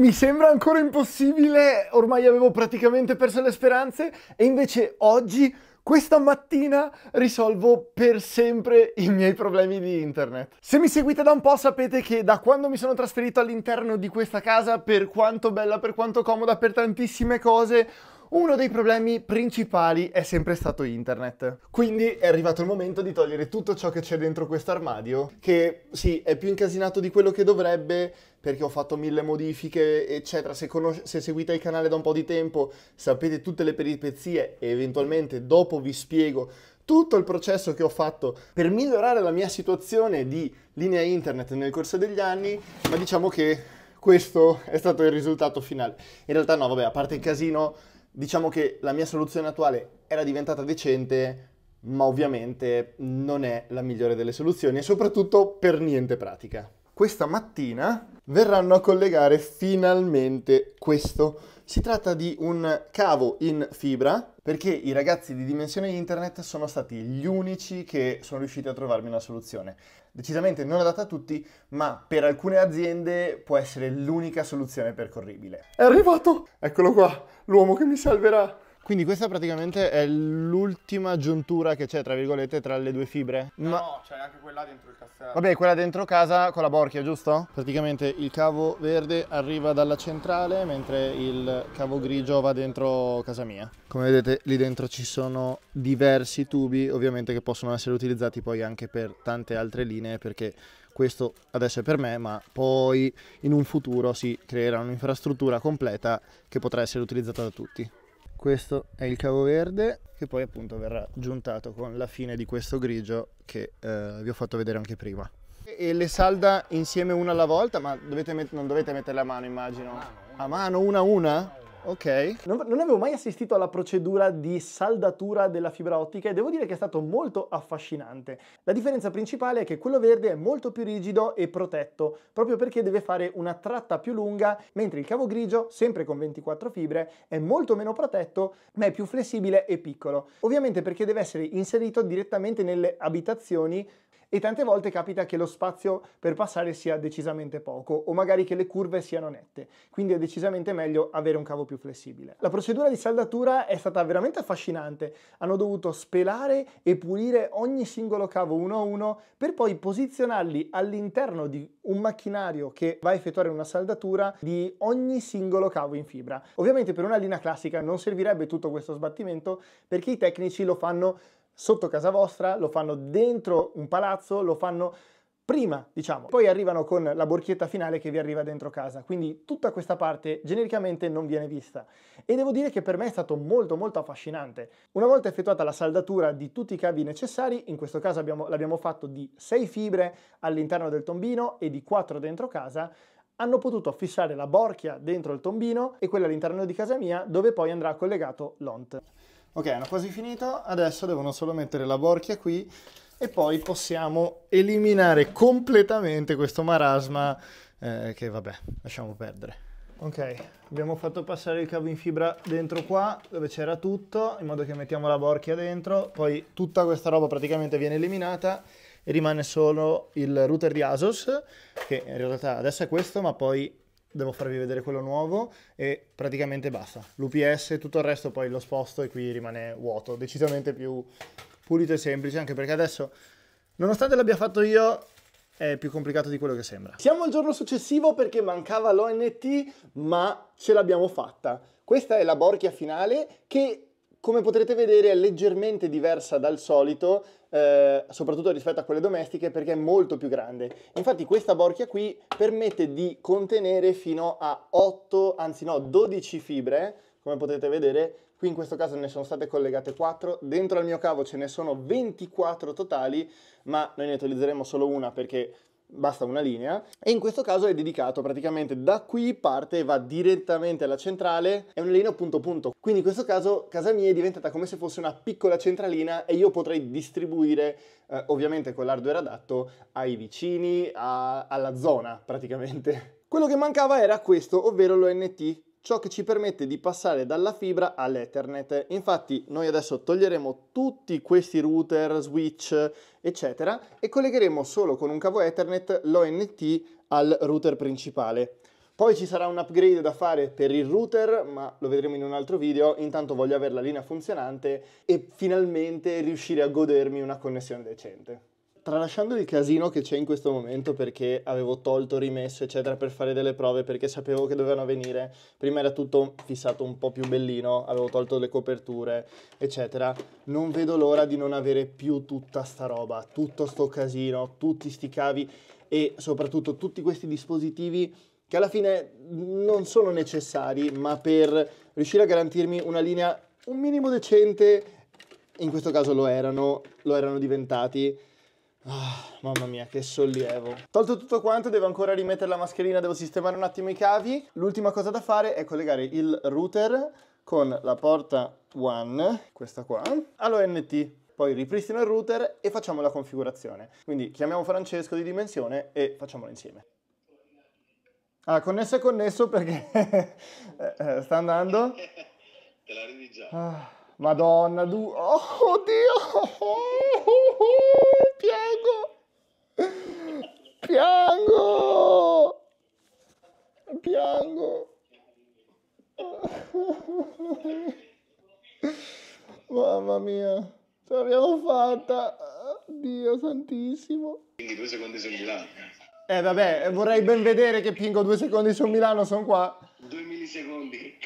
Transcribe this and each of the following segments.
mi sembra ancora impossibile, ormai avevo praticamente perso le speranze e invece oggi, questa mattina, risolvo per sempre i miei problemi di internet. Se mi seguite da un po' sapete che da quando mi sono trasferito all'interno di questa casa, per quanto bella, per quanto comoda, per tantissime cose, uno dei problemi principali è sempre stato internet. Quindi è arrivato il momento di togliere tutto ciò che c'è dentro questo armadio, che sì, è più incasinato di quello che dovrebbe, perché ho fatto mille modifiche, eccetera. Se, conos- se, seguite il canale da un po' di tempo sapete tutte le peripezie e eventualmente dopo vi spiego tutto il processo che ho fatto per migliorare la mia situazione di linea internet nel corso degli anni, ma diciamo che questo è stato il risultato finale. In realtà no, vabbè, a parte il casino diciamo che la mia soluzione attuale era diventata decente, ma ovviamente non è la migliore delle soluzioni e soprattutto per niente pratica questa mattina verranno a collegare finalmente questo. Si tratta di un cavo in fibra perché i ragazzi di Dimensione Internet sono stati gli unici che sono riusciti a trovarmi una soluzione. Decisamente non adatta a tutti, ma per alcune aziende può essere l'unica soluzione percorribile. È arrivato! Eccolo qua, l'uomo che mi salverà! Quindi questa praticamente è l'ultima giuntura che c'è, tra virgolette, tra le due fibre. No, Ma... no c'è anche quella dentro il castello. Vabbè, quella dentro casa con la borchia, giusto? Praticamente il cavo verde arriva dalla centrale, mentre il cavo grigio va dentro casa mia. Come vedete, lì dentro ci sono diversi tubi, ovviamente che possono essere utilizzati poi anche per tante altre linee, perché questo adesso è per me, ma poi in un futuro si creerà un'infrastruttura completa che potrà essere utilizzata da tutti questo è il cavo verde che poi appunto verrà giuntato con la fine di questo grigio che eh, vi ho fatto vedere anche prima e le salda insieme una alla volta ma dovete met- non dovete mettere la mano immagino a mano una a una? Ok. Non, non, avevo mai assistito alla procedura di saldatura della fibra ottica e devo dire che è stato molto affascinante. La differenza principale è che quello verde è molto più rigido e protetto, proprio perché deve fare una tratta più lunga, mentre il cavo grigio, sempre con 24 fibre, è molto meno protetto, ma è più flessibile e piccolo. Ovviamente perché deve essere inserito direttamente nelle abitazioni e tante volte capita che lo spazio per passare sia decisamente poco o magari che le curve siano nette, quindi è decisamente meglio avere un cavo più flessibile. La procedura di saldatura è stata veramente affascinante, hanno dovuto spelare e pulire ogni singolo cavo uno a uno per poi posizionarli all'interno di un macchinario che va a effettuare una saldatura di ogni singolo cavo in fibra. Ovviamente per una linea classica non servirebbe tutto questo sbattimento perché i tecnici lo fanno sotto casa vostra, lo fanno dentro un palazzo, lo fanno prima, diciamo. Poi arrivano con la borchietta finale che vi arriva dentro casa, quindi tutta questa parte genericamente non viene vista. E devo dire che per me è stato molto molto affascinante. Una volta effettuata la saldatura di tutti i cavi necessari, in questo caso l'abbiamo fatto di 6 fibre all'interno del tombino e di 4 dentro casa, hanno potuto fissare la borchia dentro il tombino e quella all'interno di casa mia dove poi andrà collegato l'ont. Ok, hanno quasi finito, adesso devono solo mettere la borchia qui e poi possiamo eliminare completamente questo marasma eh, che vabbè, lasciamo perdere. Ok, abbiamo fatto passare il cavo in fibra dentro qua dove c'era tutto in modo che mettiamo la borchia dentro, poi tutta questa roba praticamente viene eliminata e rimane solo il router di ASOS che in realtà adesso è questo ma poi devo farvi vedere quello nuovo e praticamente basta. L'UPS, e tutto il resto poi lo sposto e qui rimane vuoto, decisamente più pulito e semplice, anche perché adesso, nonostante l'abbia fatto io, è più complicato di quello che sembra. Siamo al giorno successivo perché mancava l'ONT, ma ce l'abbiamo fatta. Questa è la borchia finale che, come potrete vedere, è leggermente diversa dal solito, eh, soprattutto rispetto a quelle domestiche, perché è molto più grande. Infatti questa borchia qui permette di contenere fino a 8, anzi no, 12 fibre, come potete vedere, qui in questo caso ne sono state collegate 4, dentro al mio cavo ce ne sono 24 totali, ma noi ne utilizzeremo solo una perché basta una linea e in questo caso è dedicato praticamente da qui parte e va direttamente alla centrale è una linea punto punto quindi in questo caso casa mia è diventata come se fosse una piccola centralina e io potrei distribuire eh, ovviamente con l'hardware adatto ai vicini a, alla zona praticamente quello che mancava era questo ovvero l'ONT ciò che ci permette di passare dalla fibra all'Ethernet. Infatti noi adesso toglieremo tutti questi router, switch, eccetera e collegheremo solo con un cavo Ethernet l'ONT al router principale. Poi ci sarà un upgrade da fare per il router, ma lo vedremo in un altro video. Intanto voglio avere la linea funzionante e finalmente riuscire a godermi una connessione decente. Tralasciando il casino che c'è in questo momento perché avevo tolto, rimesso, eccetera, per fare delle prove perché sapevo che dovevano venire, prima era tutto fissato un po' più bellino, avevo tolto le coperture, eccetera. Non vedo l'ora di non avere più tutta sta roba, tutto sto casino, tutti sti cavi e soprattutto tutti questi dispositivi che alla fine non sono necessari, ma per riuscire a garantirmi una linea un minimo decente, in questo caso lo erano, lo erano diventati Ah, mamma mia, che sollievo. Tolto tutto quanto, devo ancora rimettere la mascherina, devo sistemare un attimo i cavi. L'ultima cosa da fare è collegare il router con la porta One, questa qua, all'ONT. Poi ripristino il router e facciamo la configurazione. Quindi chiamiamo Francesco di dimensione e facciamolo insieme. Ah, connesso è connesso perché eh, eh, sta andando. Te la ridi già. Ah, Madonna, du... Oh, oddio! Oh, oh, oh. Piango! Piango! Mamma mia, ce l'abbiamo fatta! Dio santissimo! Quindi due secondi su Milano. Eh vabbè, vorrei ben vedere che pingo due secondi su Milano, sono qua. Due millisecondi,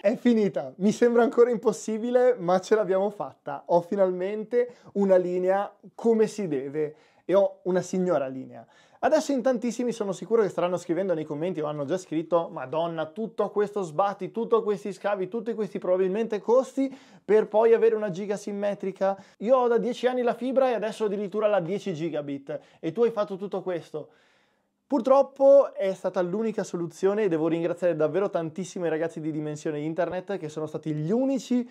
È finita, mi sembra ancora impossibile, ma ce l'abbiamo fatta. Ho finalmente una linea come si deve e ho una signora linea. Adesso in tantissimi sono sicuro che staranno scrivendo nei commenti o hanno già scritto Madonna, tutto questo sbatti, tutti questi scavi, tutti questi probabilmente costi per poi avere una giga simmetrica. Io ho da 10 anni la fibra e adesso addirittura la 10 gigabit e tu hai fatto tutto questo. Purtroppo è stata l'unica soluzione e devo ringraziare davvero tantissimo i ragazzi di Dimensione Internet che sono stati gli unici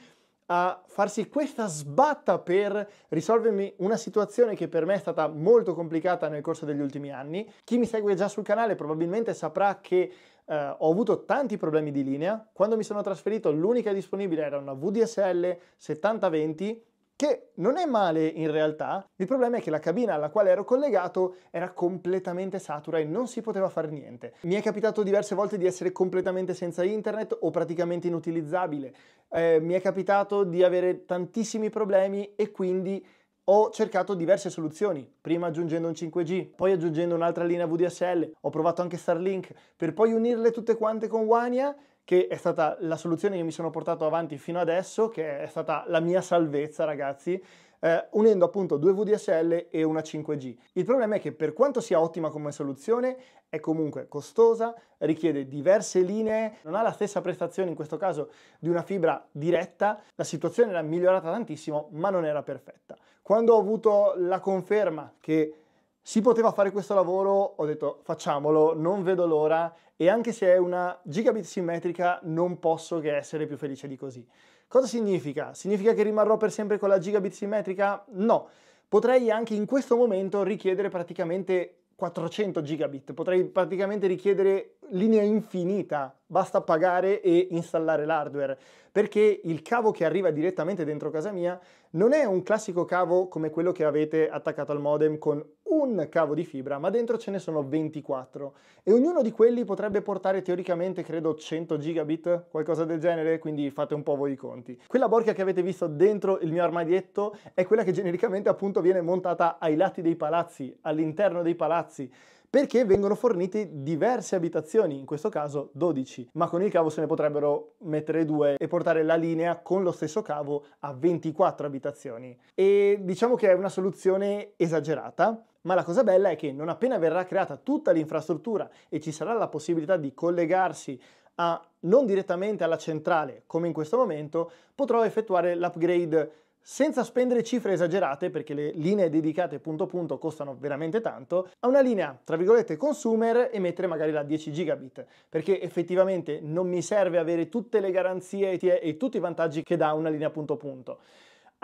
a farsi questa sbatta per risolvermi una situazione che per me è stata molto complicata nel corso degli ultimi anni. Chi mi segue già sul canale probabilmente saprà che Uh, ho avuto tanti problemi di linea. Quando mi sono trasferito, l'unica disponibile era una VDSL 7020 che non è male in realtà, il problema è che la cabina alla quale ero collegato era completamente satura e non si poteva fare niente. Mi è capitato diverse volte di essere completamente senza internet o praticamente inutilizzabile, eh, mi è capitato di avere tantissimi problemi e quindi ho cercato diverse soluzioni, prima aggiungendo un 5G, poi aggiungendo un'altra linea VDSL, ho provato anche Starlink, per poi unirle tutte quante con Wania che è stata la soluzione che mi sono portato avanti fino adesso, che è stata la mia salvezza, ragazzi. Eh, unendo appunto due VDSL e una 5G. Il problema è che per quanto sia ottima come soluzione, è comunque costosa, richiede diverse linee, non ha la stessa prestazione in questo caso di una fibra diretta, la situazione era migliorata tantissimo, ma non era perfetta. Quando ho avuto la conferma che si poteva fare questo lavoro, ho detto facciamolo, non vedo l'ora e anche se è una gigabit simmetrica non posso che essere più felice di così. Cosa significa? Significa che rimarrò per sempre con la gigabit simmetrica? No. Potrei anche in questo momento richiedere praticamente 400 gigabit, potrei praticamente richiedere linea infinita basta pagare e installare l'hardware, perché il cavo che arriva direttamente dentro casa mia non è un classico cavo come quello che avete attaccato al modem con un cavo di fibra, ma dentro ce ne sono 24 e ognuno di quelli potrebbe portare teoricamente credo 100 gigabit, qualcosa del genere, quindi fate un po' voi i conti. Quella borca che avete visto dentro il mio armadietto è quella che genericamente appunto viene montata ai lati dei palazzi, all'interno dei palazzi, perché vengono fornite diverse abitazioni, in questo caso 12, ma con il cavo se ne potrebbero mettere due e portare la linea con lo stesso cavo a 24 abitazioni. E diciamo che è una soluzione esagerata, ma la cosa bella è che non appena verrà creata tutta l'infrastruttura e ci sarà la possibilità di collegarsi a, non direttamente alla centrale, come in questo momento, potrò effettuare l'upgrade senza spendere cifre esagerate, perché le linee dedicate punto punto costano veramente tanto, a una linea, tra virgolette, consumer e mettere magari la 10 gigabit, perché effettivamente non mi serve avere tutte le garanzie e tutti i vantaggi che dà una linea punto punto.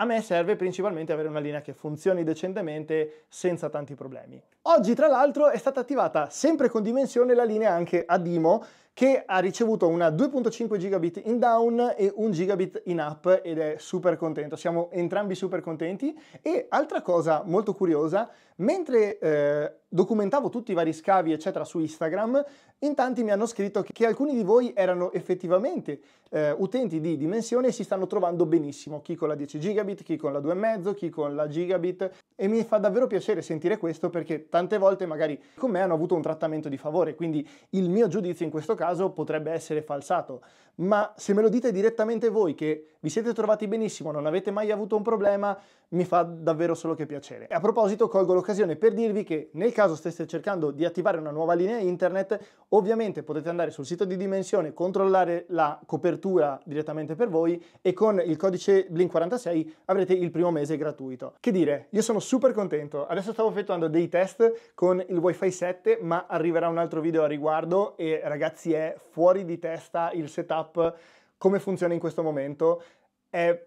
A me serve principalmente avere una linea che funzioni decentemente senza tanti problemi. Oggi, tra l'altro, è stata attivata sempre con dimensione la linea anche a Dimo, che ha ricevuto una 2.5 gigabit in down e 1 gigabit in up ed è super contento, siamo entrambi super contenti e altra cosa molto curiosa, mentre eh, documentavo tutti i vari scavi eccetera su Instagram, in tanti mi hanno scritto che alcuni di voi erano effettivamente eh, utenti di dimensione e si stanno trovando benissimo, chi con la 10 gigabit, chi con la 2,5, chi con la gigabit e mi fa davvero piacere sentire questo perché tante volte magari con me hanno avuto un trattamento di favore, quindi il mio giudizio in questo caso caso potrebbe essere falsato, ma se me lo dite direttamente voi che vi siete trovati benissimo, non avete mai avuto un problema, mi fa davvero solo che piacere. E a proposito colgo l'occasione per dirvi che nel caso steste cercando di attivare una nuova linea internet, ovviamente potete andare sul sito di Dimensione, controllare la copertura direttamente per voi e con il codice Blink46 avrete il primo mese gratuito. Che dire, io sono super contento, adesso stavo effettuando dei test con il WiFi 7 ma arriverà un altro video a riguardo e ragazzi è è fuori di testa il setup, come funziona in questo momento, è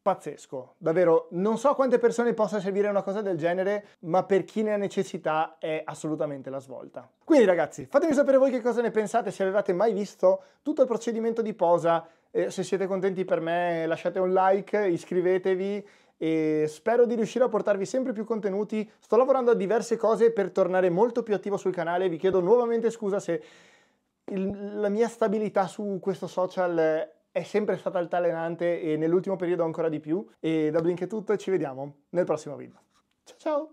pazzesco. Davvero, non so quante persone possa servire una cosa del genere, ma per chi ne ha necessità è assolutamente la svolta. Quindi ragazzi, fatemi sapere voi che cosa ne pensate, se avevate mai visto tutto il procedimento di posa, eh, se siete contenti per me lasciate un like, iscrivetevi e spero di riuscire a portarvi sempre più contenuti. Sto lavorando a diverse cose per tornare molto più attivo sul canale, vi chiedo nuovamente scusa se il, la mia stabilità su questo social è sempre stata altalenante e nell'ultimo periodo ancora di più. E da Blink è tutto e ci vediamo nel prossimo video. Ciao ciao!